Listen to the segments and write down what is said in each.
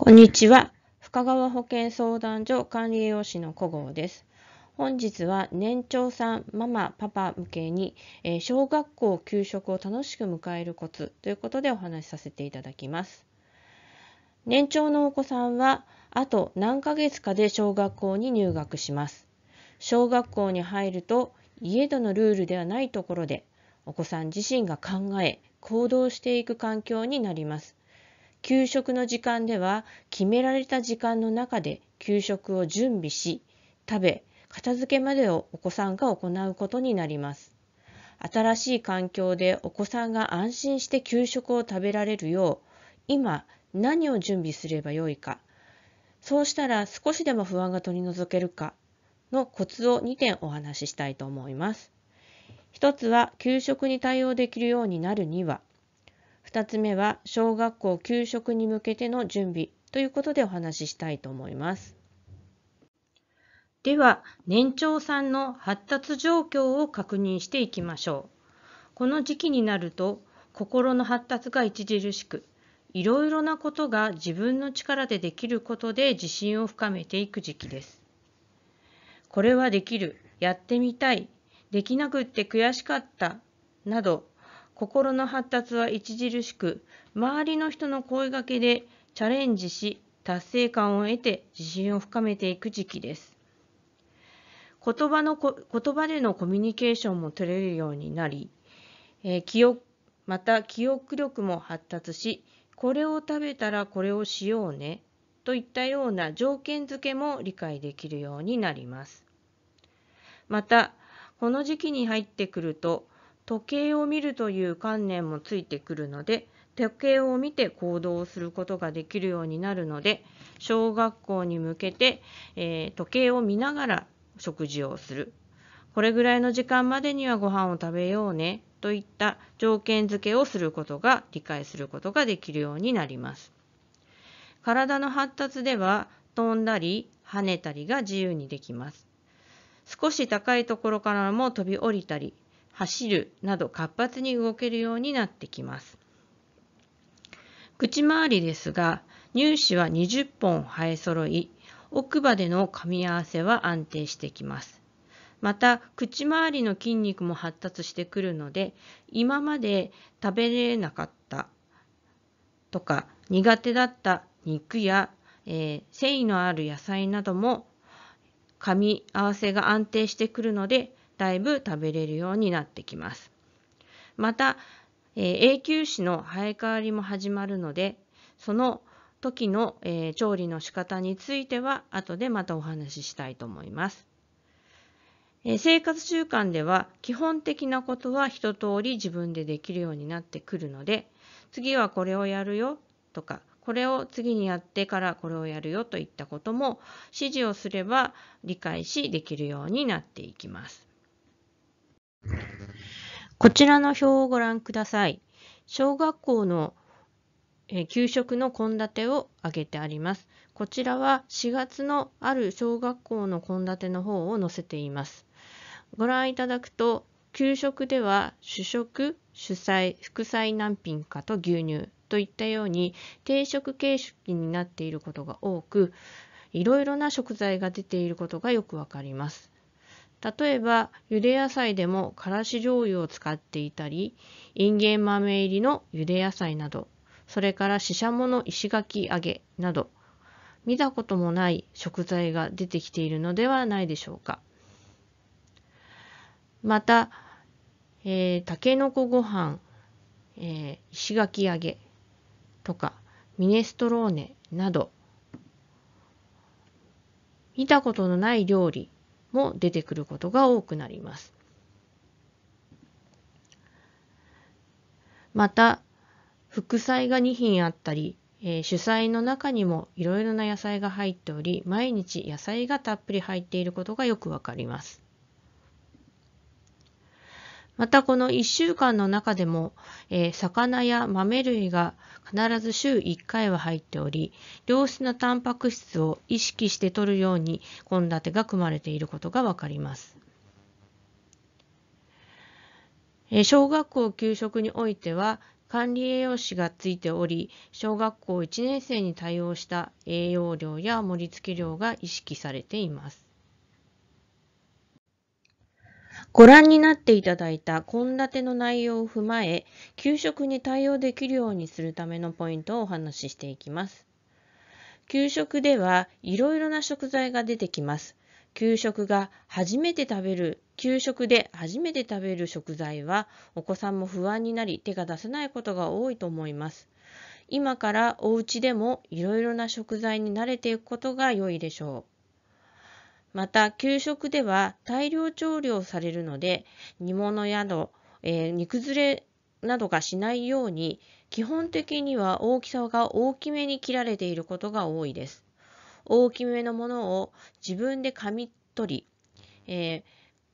こんにちは。深川保健相談所管理栄養士の古郷です。本日は年長さん、ママ、パパ向けに、えー、小学校給食を楽しく迎えるコツということでお話しさせていただきます。年長のお子さんは、あと何ヶ月かで小学校に入学します。小学校に入ると、家でのルールではないところで、お子さん自身が考え、行動していく環境になります。給食の時間では決められた時間の中で給食を準備し食べ片付けまでをお子さんが行うことになります。新しい環境でお子さんが安心して給食を食べられるよう今何を準備すればよいかそうしたら少しでも不安が取り除けるかのコツを2点お話ししたいと思います。一つは給食に対応できるようになるには2つ目は小学校給食に向けての準備ということでお話ししたいと思います。では、年長さんの発達状況を確認していきましょう。この時期になると、心の発達が著しく、いろいろなことが自分の力でできることで自信を深めていく時期です。これはできる、やってみたい、できなくって悔しかった、など、心の発達は著しく、周りの人の声がけでチャレンジし、達成感を得て自信を深めていく時期です。言葉の言葉でのコミュニケーションも取れるようになり、えー、記憶また記憶力も発達し、これを食べたらこれをしようねといったような条件付けも理解できるようになります。また、この時期に入ってくると、時計を見るという観念もついてくるので時計を見て行動をすることができるようになるので小学校に向けて、えー、時計を見ながら食事をするこれぐらいの時間までにはご飯を食べようねといった条件付けをすることが理解することができるようになります。体の発達では飛んだり跳ねたりが自由にできます。少し高いところからも飛び降りたり走るなど活発に動けるようになってきます。口周りですが、乳歯は20本生え揃い、奥歯での噛み合わせは安定してきます。また、口周りの筋肉も発達してくるので、今まで食べれなかったとか、苦手だった肉や、えー、繊維のある野菜なども噛み合わせが安定してくるのでだいぶ食べれるようになってきます。また、えー、永久歯の生え変わりも始まるのでその時の、えー、調理の仕方については後でまたお話ししたいと思います。え生活習慣では基本的なことは一通り自分でできるようになってくるので次はこれをやるよとかこれを次にやってからこれをやるよといったことも指示をすれば理解しできるようになっていきます。こちらの表をご覧ください。小学校の給食の献立を挙げてあります。こちらは4月のある小学校の献立の方を載せています。ご覧いただくと、給食では主食、主菜、副菜何品かと牛乳といったように定食形式になっていることが多く、いろいろな食材が出ていることがよくわかります。例えば、ゆで野菜でもからし醤油を使っていたり、インゲン豆入りのゆで野菜など、それからししゃもの石垣揚げなど、見たこともない食材が出てきているのではないでしょうか。また、えー、たけのこご飯、えー、石垣揚げとか、ミネストローネなど、見たことのない料理も出てくることが多くなります。また、副菜が2品あったり、えー、主菜の中にもいろいろな野菜が入っており、毎日野菜がたっぷり入っていることがよくわかります。またこの1週間の中でも、えー、魚や豆類が必ず週1回は入っており良質なタンパク質を意識して摂るように献立が組まれていることが分かります。えー、小学校給食においては管理栄養士がついており小学校1年生に対応した栄養量や盛り付け量が意識されています。ご覧になっていただいた献立の内容を踏まえ、給食に対応できるようにするためのポイントをお話ししていきます。給食ではいろいろな食材が出てきます。給食が初めて食べる、給食で初めて食べる食材は、お子さんも不安になり手が出せないことが多いと思います。今からお家でもいろいろな食材に慣れていくことが良いでしょう。また、給食では大量調理をされるので、煮物やの、えー、煮崩れなどがしないように、基本的には大きさが大きめに切られていることが多いです。大きめのものを自分で噛み取り、えー、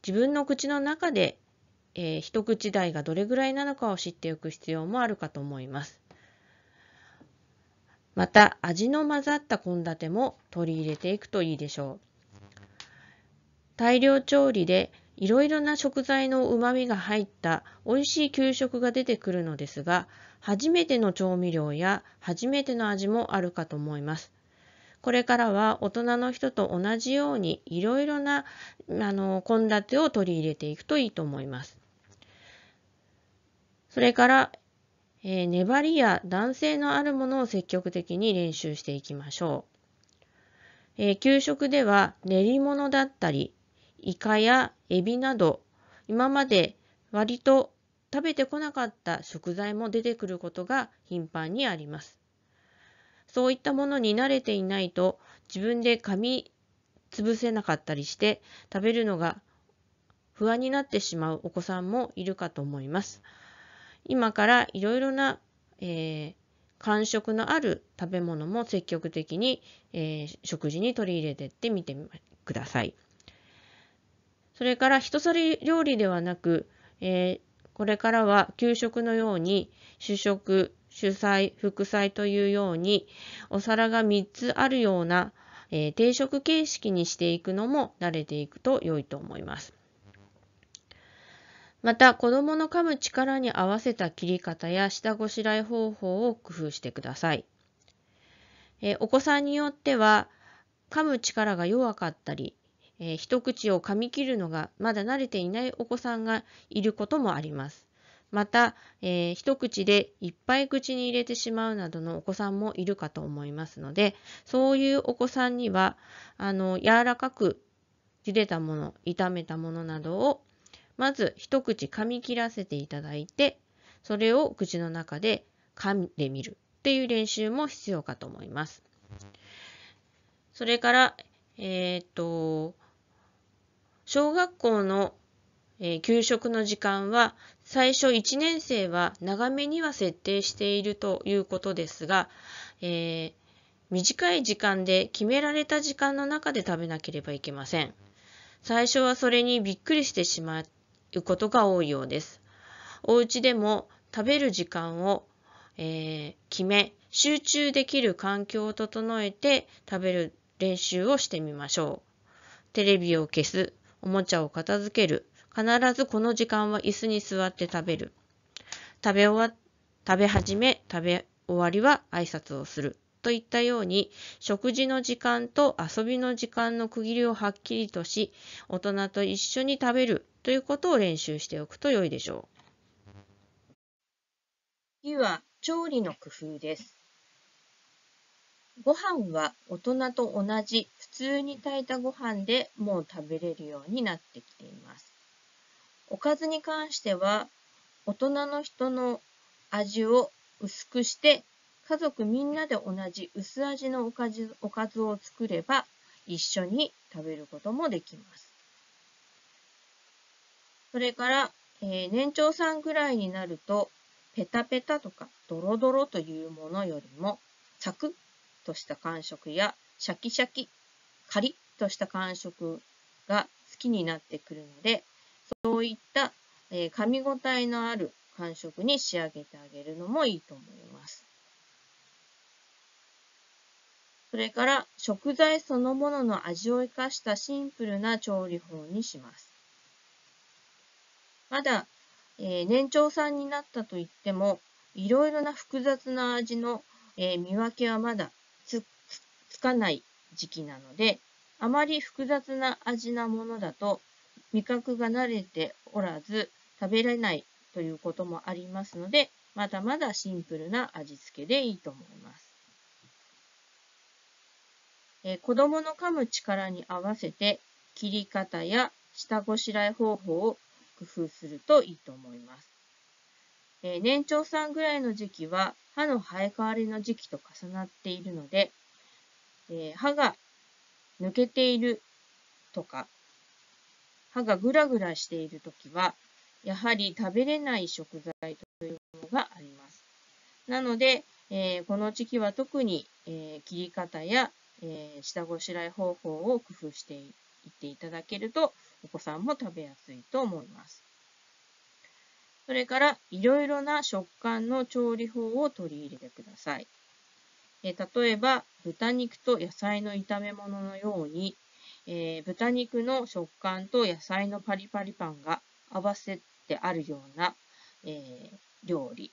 自分の口の中で、えー、一口大がどれぐらいなのかを知っておく必要もあるかと思います。また味の混ざった献立も取り入れていくといいでしょう。大量調理でいろいろな食材のうまみが入った美味しい給食が出てくるのですが、初めての調味料や初めての味もあるかと思います。これからは大人の人と同じようにいろいろなあの献立を取り入れていくといいと思います。それから、えー、粘りや弾性のあるものを積極的に練習していきましょう。えー、給食では練り物だったりイカやエビなど今まで割と食べてこなかった食材も出てくることが頻繁にあります。そういったものに慣れていないと自分で噛み潰せなかったりして食べるのが不安になってしまうお子さんもいるかと思います。今からいろいろな、えー、感触のある食べ物も積極的に、えー、食事に取り入れてってみてください。それから一皿料理ではなく、えー、これからは給食のように主食、主菜、副菜というようにお皿が3つあるような、えー、定食形式にしていくのも慣れていくと良いと思います。また子どもの噛む力に合わせた切り方や下ごしらえ方法を工夫してください。えー、お子さんによっては噛む力が弱かったりえー、一口を噛み切るのがまだ慣れていないお子さんがいることもあります。また、えー、一口でいっぱい口に入れてしまうなどのお子さんもいるかと思いますので、そういうお子さんには、あの、柔らかく茹でたもの、炒めたものなどを、まず一口噛み切らせていただいて、それを口の中で噛んでみるっていう練習も必要かと思います。それから、えー、っと、小学校の、えー、給食の時間は最初1年生は長めには設定しているということですが、えー、短い時間で決められた時間の中で食べなければいけません。最初はそれにびっくりしてしまうことが多いようです。お家でも食べる時間を、えー、決め、集中できる環境を整えて食べる練習をしてみましょう。テレビを消す、おもちゃを片付ける。必ずこの時間は椅子に座って食べる。食べ終わ、食べ始め、食べ終わりは挨拶をする。といったように、食事の時間と遊びの時間の区切りをはっきりとし、大人と一緒に食べるということを練習しておくと良いでしょう。次は、調理の工夫です。ご飯は大人と同じ通に炊いたご飯でもう食べれるようになってきています。おかずに関しては、大人の人の味を薄くして、家族みんなで同じ薄味のおかずおかずを作れば、一緒に食べることもできます。それから、えー、年長さんぐらいになると、ペタペタとかドロドロというものよりも、サクッとした感触やシャキシャキカリッとした感触が好きになってくるので、そういった、えー、噛み応えのある感触に仕上げてあげるのもいいと思います。それから食材そのものの味を生かしたシンプルな調理法にします。まだ、えー、年長さんになったといっても、いろいろな複雑な味の、えー、見分けはまだつつかない時期なので、あまり複雑な味なものだと味覚が慣れておらず食べれないということもありますので、まだまだシンプルな味付けでいいと思います。えー、子供の噛む力に合わせて切り方や下ごしらえ方法を工夫するといいと思います。えー、年長さんぐらいの時期は歯の生え変わりの時期と重なっているので、えー、歯が抜けているとか、歯がぐらぐらしているときは、やはり食べれない食材というものがあります。なので、えー、この時期は特に、えー、切り方や、えー、下ごしらえ方法を工夫していっていただけると、お子さんも食べやすいと思います。それから、いろいろな食感の調理法を取り入れてください。えー、例えば、豚肉と野菜の炒め物のように、えー、豚肉の食感と野菜のパリパリパンが合わせてあるような、え料理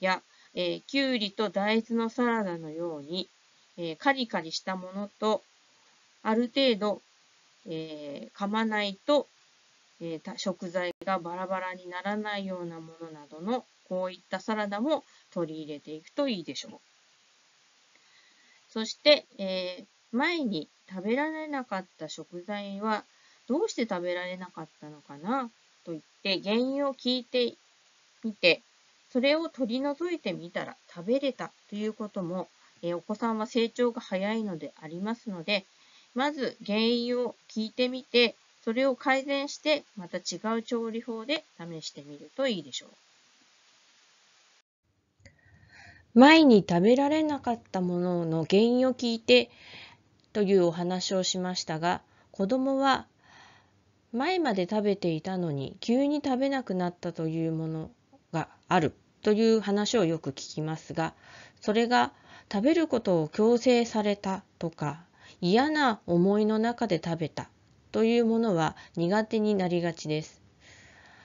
や、えきゅうりと大豆のサラダのように、えカリカリしたものと、ある程度、え噛まないとえー、食材がバラバラにならないようなものなどのこういったサラダも取り入れていくといいでしょう。そして、えー、前に食べられなかった食材はどうして食べられなかったのかなと言って原因を聞いてみて、それを取り除いてみたら食べれたということも、えー、お子さんは成長が早いのでありますので、まず原因を聞いてみて、それを改善して、また違う調理法で試してみるといいでしょう。前に食べられなかったものの原因を聞いてというお話をしましたが子供は前まで食べていたのに急に食べなくなったというものがあるという話をよく聞きますがそれが食べることを強制されたとか嫌な思いの中で食べたというものは苦手になりがちです。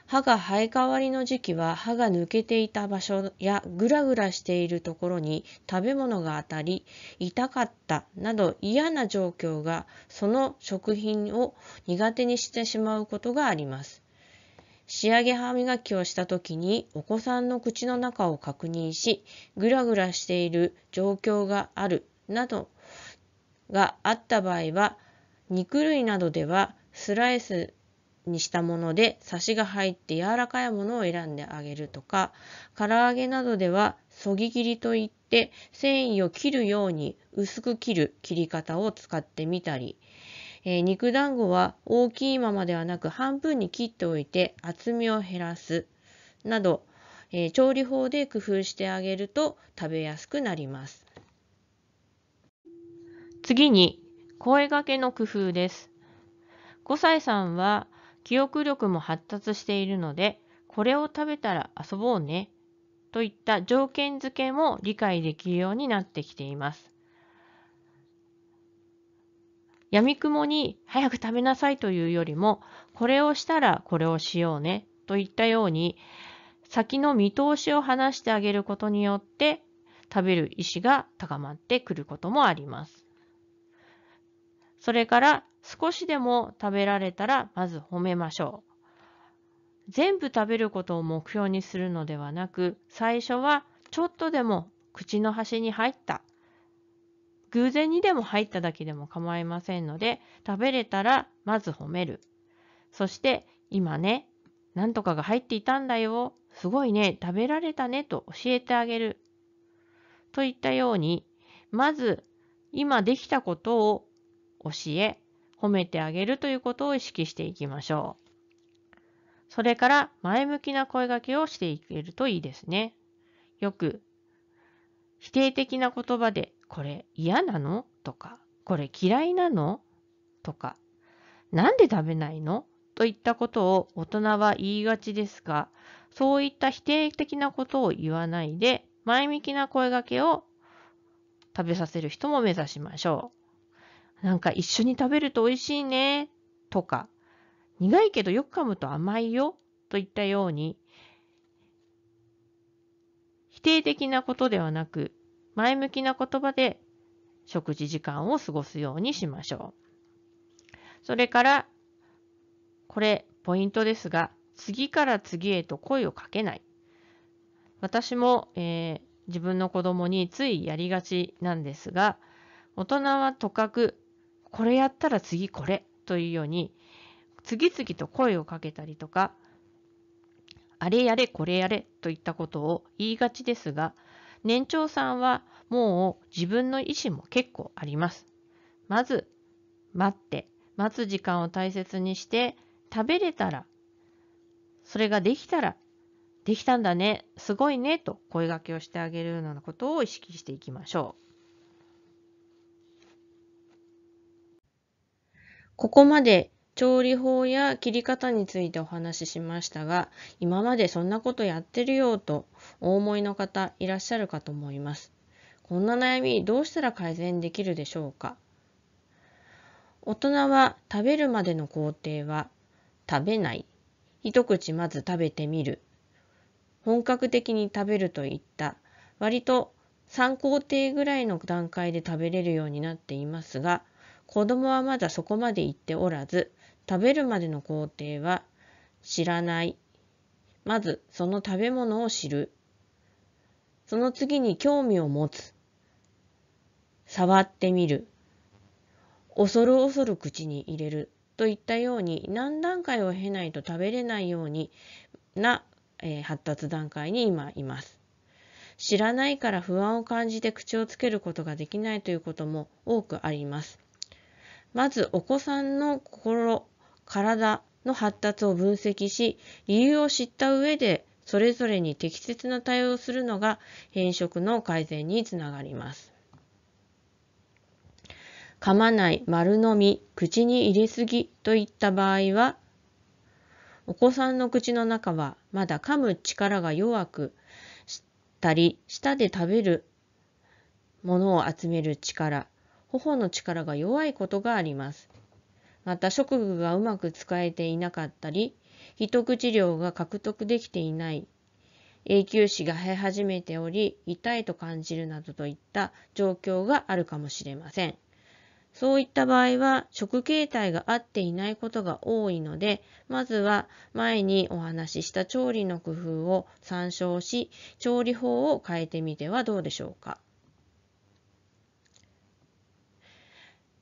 歯が生え変わりの時期は歯が抜けていた場所やグラグラしているところに食べ物が当たり痛かったなど嫌な状況がその食品を苦手にしてしまうことがあります。仕上げ歯磨きをした時にお子さんの口の中を確認しグラグラしている状況があるなどがあった場合は肉類などではスライスにしたもので、サシが入って柔らかいものを選んであげるとか、唐揚げなどでは、そぎ切りといって、繊維を切るように薄く切る切り方を使ってみたり、えー、肉団子は大きいままではなく半分に切っておいて厚みを減らすなど、えー、調理法で工夫してあげると食べやすくなります。次に声がけの工夫です。5歳さんは記憶力も発達しているので、これを食べたら遊ぼうね、といった条件付けも理解できるようになってきています。闇雲に早く食べなさいというよりも、これをしたらこれをしようね、といったように、先の見通しを話してあげることによって、食べる意思が高まってくることもあります。それから少しでも食べられたらまず褒めましょう。全部食べることを目標にするのではなく、最初はちょっとでも口の端に入った。偶然にでも入っただけでも構いませんので、食べれたらまず褒める。そして、今ね、なんとかが入っていたんだよ。すごいね、食べられたねと教えてあげる。といったように、まず今できたことを教え、褒めてあげるということを意識していきましょう。それから前向きな声掛けをしていけるといいですね。よく、否定的な言葉で、これ嫌なのとか、これ嫌いなのとか、なんで食べないのといったことを大人は言いがちですが、そういった否定的なことを言わないで、前向きな声掛けを食べさせる人も目指しましょう。なんか一緒に食べると美味しいね、とか、苦いけどよく噛むと甘いよ、といったように、否定的なことではなく、前向きな言葉で食事時間を過ごすようにしましょう。それから、これ、ポイントですが、次から次へと声をかけない。私も、えー、自分の子供についやりがちなんですが、大人はとかくこれやったら次これというように、次々と声をかけたりとか、あれやれこれやれといったことを言いがちですが、年長さんはもう自分の意思も結構あります。まず、待って、待つ時間を大切にして、食べれたら、それができたら、できたんだね、すごいね、と声がけをしてあげるようなことを意識していきましょう。ここまで調理法や切り方についてお話ししましたが、今までそんなことやってるよとお思いの方いらっしゃるかと思います。こんな悩みどうしたら改善できるでしょうか大人は食べるまでの工程は食べない、一口まず食べてみる、本格的に食べるといった割と3工程ぐらいの段階で食べれるようになっていますが、子供はまだそこまで行っておらず、食べるまでの工程は知らない。まず、その食べ物を知る。その次に興味を持つ。触ってみる。恐る恐る口に入れる。といったように、何段階を経ないと食べれないようにな、えー、発達段階に今います。知らないから不安を感じて口をつけることができないということも多くあります。まずお子さんの心、体の発達を分析し、理由を知った上で、それぞれに適切な対応をするのが変色の改善につながります。噛まない、丸飲み、口に入れすぎといった場合は、お子さんの口の中はまだ噛む力が弱くしたり、舌で食べるものを集める力、頬の力が弱いことがあります。また食具がうまく使えていなかったり、一口量が獲得できていない、永久歯が生え始めており、痛いと感じるなどといった状況があるかもしれません。そういった場合は食形態が合っていないことが多いので、まずは前にお話しした調理の工夫を参照し、調理法を変えてみてはどうでしょうか。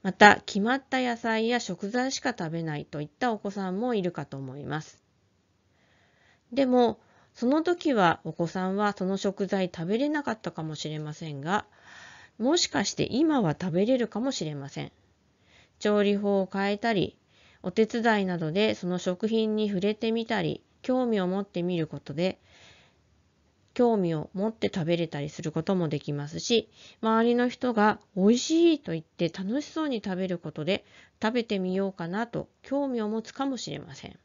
また、決まった野菜や食材しか食べないといったお子さんもいるかと思います。でも、その時はお子さんはその食材食べれなかったかもしれませんが、もしかして今は食べれるかもしれません。調理法を変えたり、お手伝いなどでその食品に触れてみたり、興味を持ってみることで、興味を持って食べれたりすることもできますし、周りの人が美味しいと言って楽しそうに食べることで、食べてみようかなと興味を持つかもしれません。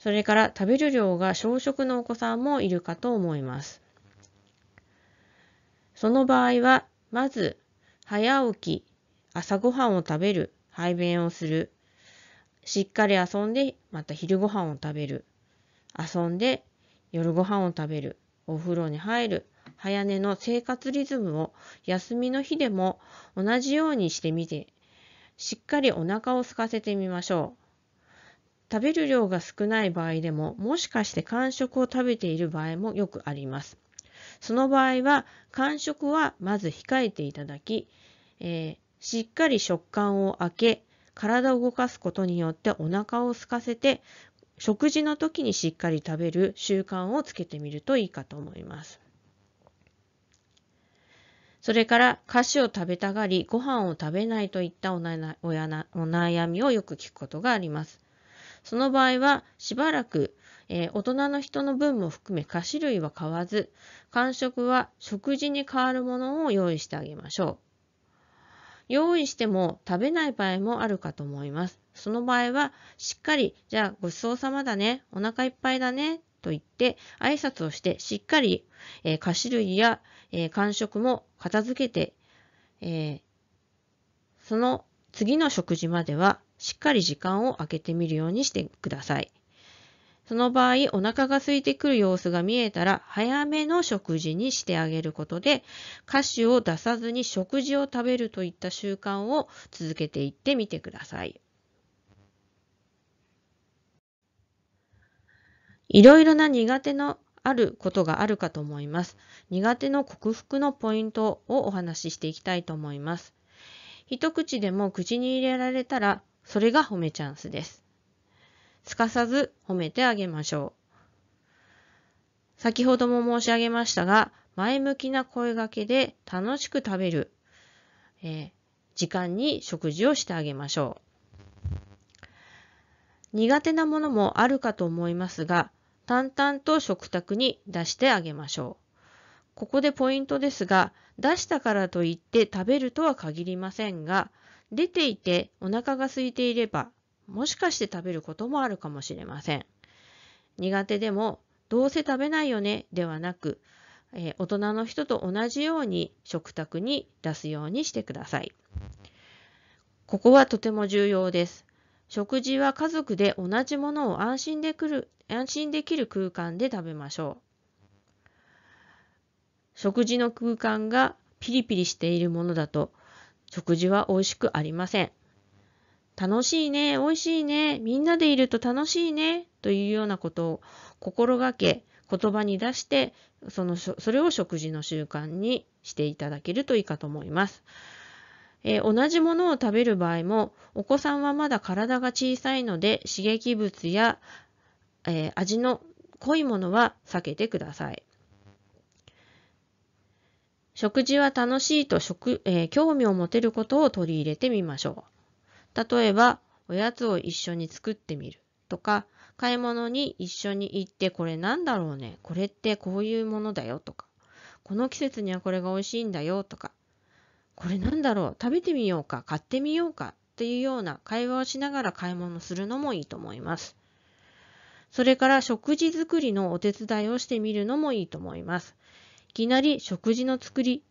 それから食べる量が小食のお子さんもいるかと思います。その場合は、まず、早起き、朝ごはんを食べる、排便をする、しっかり遊んで、また昼ごはんを食べる、遊んで、夜ご飯を食べる、お風呂に入る、早寝の生活リズムを休みの日でも同じようにしてみて、しっかりお腹を空かせてみましょう。食べる量が少ない場合でも、もしかして間食を食べている場合もよくあります。その場合は、間食はまず控えていただき、えー、しっかり食感を開け、体を動かすことによってお腹を空かせて食事の時にしっかり食べる習慣をつけてみるといいかと思います。それから菓子を食べたがりご飯を食べないといったおなお悩みをよく聞くことがあります。その場合はしばらく、えー、大人の人の分も含め菓子類は買わず間食は食事に代わるものを用意してあげましょう。用意しても食べない場合もあるかと思います。その場合は、しっかり、じゃあごちそうさまだね、お腹いっぱいだね、と言って、挨拶をして、しっかり、えー、菓子類や、えー、感触も片付けて、えー、その次の食事までは、しっかり時間を空けてみるようにしてください。その場合、お腹が空いてくる様子が見えたら、早めの食事にしてあげることで、歌子を出さずに食事を食べるといった習慣を続けていってみてください。いろいろな苦手のあることがあるかと思います。苦手の克服のポイントをお話ししていきたいと思います。一口でも口に入れられたら、それが褒めチャンスです。すかさず褒めてあげましょう。先ほども申し上げましたが、前向きな声がけで楽しく食べる、えー、時間に食事をしてあげましょう。苦手なものもあるかと思いますが、淡々と食卓に出してあげましょう。ここでポイントですが、出したからといって食べるとは限りませんが、出ていてお腹が空いていれば、もしかして食べることもあるかもしれません。苦手でも、どうせ食べないよねではなく、えー、大人の人と同じように食卓に出すようにしてください。ここはとても重要です。食事は家族で同じものを安心でくる安心できる空間で食べましょう。食事の空間がピリピリしているものだと食事は美味しくありません。楽しいね、美味しいね、みんなでいると楽しいねというようなことを心がけ言葉に出してそのそれを食事の習慣にしていただけるといいかと思います。えー、同じものを食べる場合も、お子さんはまだ体が小さいので、刺激物や、えー、味の濃いものは避けてください。食事は楽しいと食、えー、興味を持てることを取り入れてみましょう。例えば、おやつを一緒に作ってみるとか、買い物に一緒に行ってこれなんだろうね、これってこういうものだよとか、この季節にはこれが美味しいんだよとか、これなんだろう、食べてみようか、買ってみようかっていうような会話をしながら買い物するのもいいと思います。それから食事作りのお手伝いをしてみるのもいいと思います。いきなり食事の作り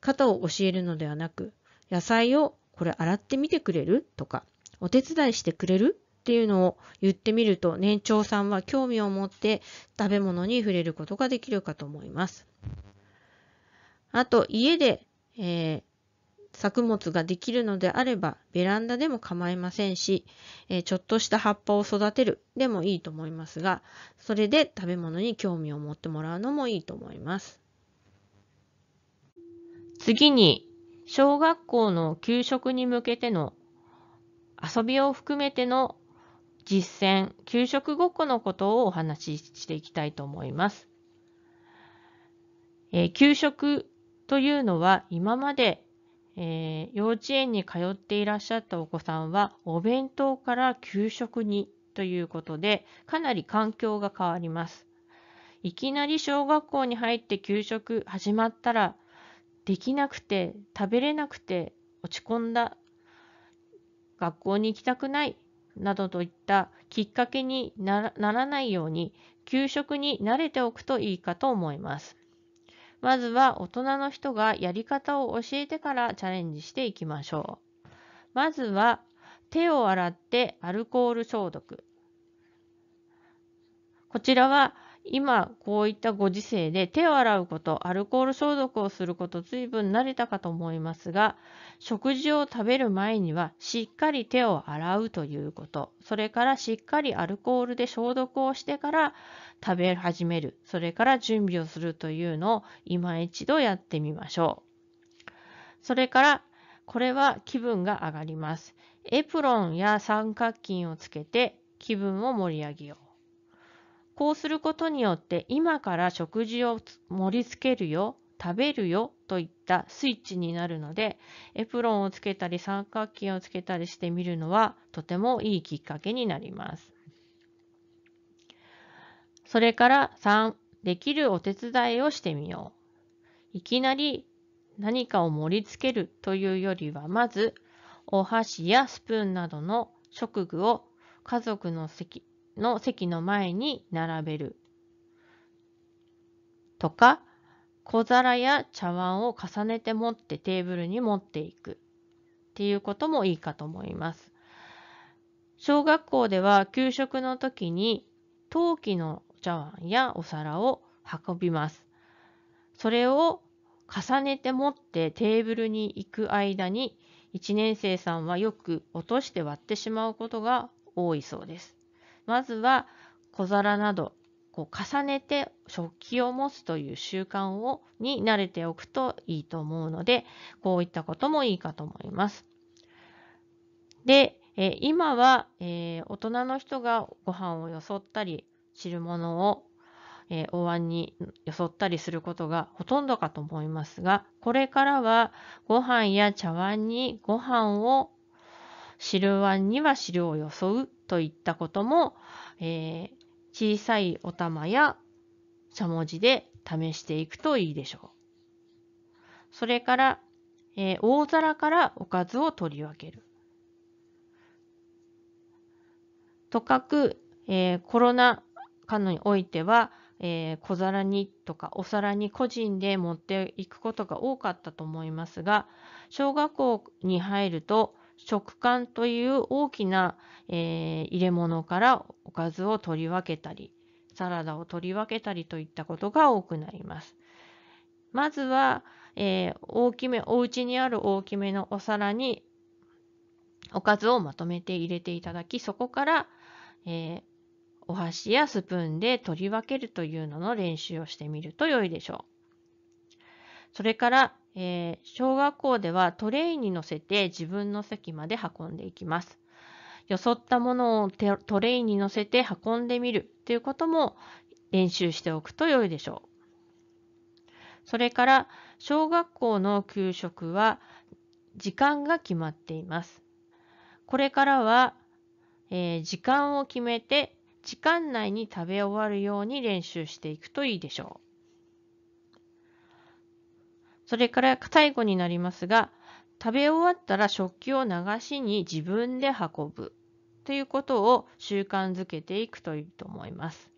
方を教えるのではなく、野菜をこれ洗ってみてくれるとか、お手伝いしてくれるっていうのを言ってみると、年長さんは興味を持って食べ物に触れることができるかと思います。あと、家でえー、作物ができるのであればベランダでも構いませんし、えー、ちょっとした葉っぱを育てるでもいいと思いますがそれで食べ物に興味を持ってもらうのもいいと思います次に小学校の給食に向けての遊びを含めての実践給食ごっこのことをお話ししていきたいと思います、えー、給食というのは今まで、えー、幼稚園に通っていらっしゃったお子さんはお弁当から給食にということでかなり環境が変わります。いきなり小学校に入って給食始まったらできなくて食べれなくて落ち込んだ学校に行きたくないなどといったきっかけにならないように給食に慣れておくといいかと思います。まずは大人の人がやり方を教えてからチャレンジしていきましょう。まずは手を洗ってアルコール消毒。こちらは今、こういったご時世で手を洗うこと、アルコール消毒をすること、随分慣れたかと思いますが、食事を食べる前にはしっかり手を洗うということ、それからしっかりアルコールで消毒をしてから食べ始める、それから準備をするというのを今一度やってみましょう。それから、これは気分が上がります。エプロンや三角巾をつけて気分を盛り上げよう。こうすることによって今から食事を盛り付けるよ、食べるよといったスイッチになるので、エプロンをつけたり三角巾をつけたりしてみるのはとてもいいきっかけになります。それから3、できるお手伝いをしてみよう。いきなり何かを盛り付けるというよりは、まずお箸やスプーンなどの食具を家族の席の席の前に並べる。とか、小皿や茶碗を重ねて持ってテーブルに持っていくっていうこともいいかと思います。小学校では給食の時に陶器の茶碗やお皿を運びます。それを重ねて持ってテーブルに行く間に1年生さんはよく落として割ってしまうことが多いそうです。まずは小皿などこう重ねて食器を持つという習慣をに慣れておくといいと思うのでこういったこともいいかと思います。で、え今は、えー、大人の人がご飯をよそったり汁物をえー、お椀によそったりすることがほとんどかと思いますが、これからはご飯や茶碗にご飯を、汁碗には汁をよそうといったことも、えー、小さいお玉やしゃもじで試していくといいでしょう。それから、えー、大皿からおかずを取り分ける。とかく、えー、コロナ禍においては、えー、小皿にとかお皿に個人で持っていくことが多かったと思いますが小学校に入ると食感という大きな、えー、入れ物からおかずを取り分けたり、サラダを取り分けたりといったことが多くなります。まずは、えー、大きめ、お家にある大きめのお皿におかずをまとめて入れていただき、そこから、えー、お箸やスプーンで取り分けるというのの練習をしてみると良いでしょう。それから、えー、小学校ではトレイに乗せて自分の席まで運んでいきます。よそったものをトレイに乗せて運んでみるということも練習しておくと良いでしょう。それから、小学校の給食は時間が決まっています。これからは、えー、時間を決めて時間内に食べ終わるように練習していくといいでしょう。それから最後になりますが、食べ終わったら食器を流しに自分で運ぶということを習慣づけていくといいと思います。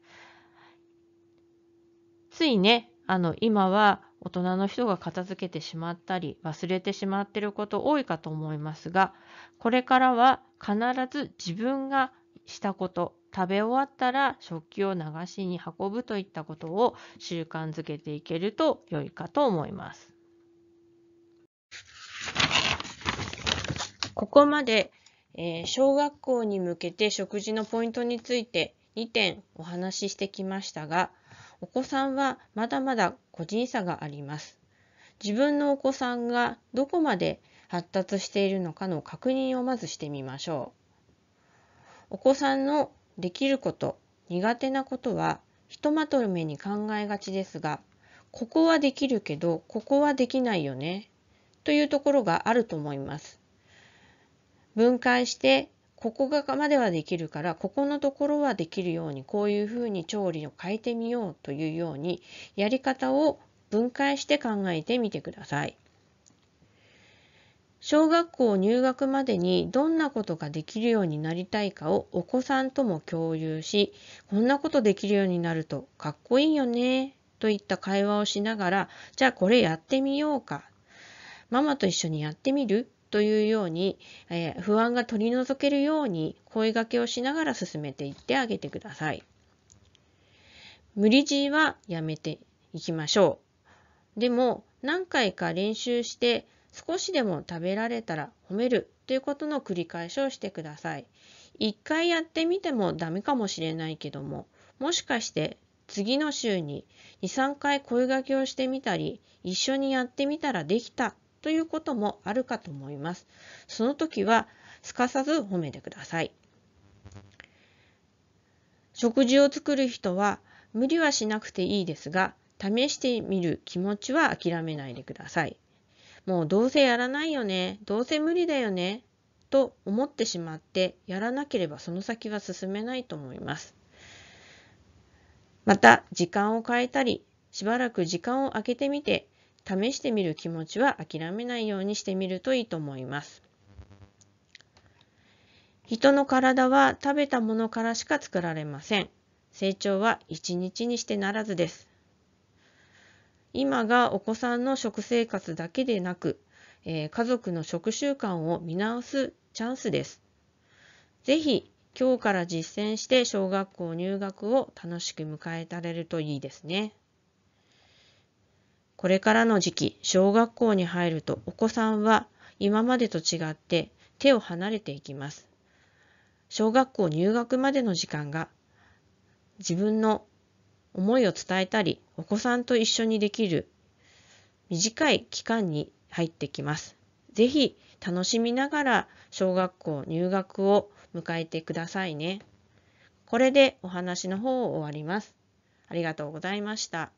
ついね、あの、今は大人の人が片付けてしまったり、忘れてしまってること多いかと思いますが、これからは必ず自分がしたこと、食べ終わったら食器を流しに運ぶといったことを習慣づけていけると良いかと思います。ここまで、えー、小学校に向けて食事のポイントについて2点お話ししてきましたが、お子さんはまだまだ個人差があります。自分のお子さんがどこまで発達しているのかの確認をまずしてみましょう。お子さんのできること、苦手なことはひとまとめに考えがちですが、ここはできるけど、ここはできないよね、というところがあると思います。分解してここがまではできるからここのところはできるようにこういうふうに調理を変えてみようというようにやり方を分解して考えてみてください。小学校入学までにどんなことができるようになりたいかをお子さんとも共有しこんなことできるようになるとかっこいいよねといった会話をしながらじゃあこれやってみようかママと一緒にやってみるというように、えー、不安が取り除けるように声がけをしながら進めていってあげてください。無理強いはやめていきましょう。でも何回か練習して少しでも食べられたら褒めるということの繰り返しをしてください。一回やってみてもダメかもしれないけども、もしかして次の週に23回声掛けをしてみたり一緒にやってみたらできたということもあるかと思います。その時はすかさず褒めてください。食事を作る人は無理はしなくていいですが、試してみる気持ちは諦めないでください。もうどうせやらないよね、どうせ無理だよね、と思ってしまってやらなければその先は進めないと思います。また時間を変えたりしばらく時間を空けてみて試してみる気持ちは諦めないようにしてみるといいと思います。人の体は食べたものからしか作られません。成長は一日にしてならずです。今がお子さんの食生活だけでなく、えー、家族の食習慣を見直すチャンスです。ぜひ今日から実践して小学校入学を楽しく迎えられるといいですね。これからの時期、小学校に入るとお子さんは今までと違って手を離れていきます。小学校入学までの時間が自分の思いを伝えたり、お子さんと一緒にできる短い期間に入ってきます。ぜひ楽しみながら小学校入学を迎えてくださいね。これでお話の方を終わります。ありがとうございました。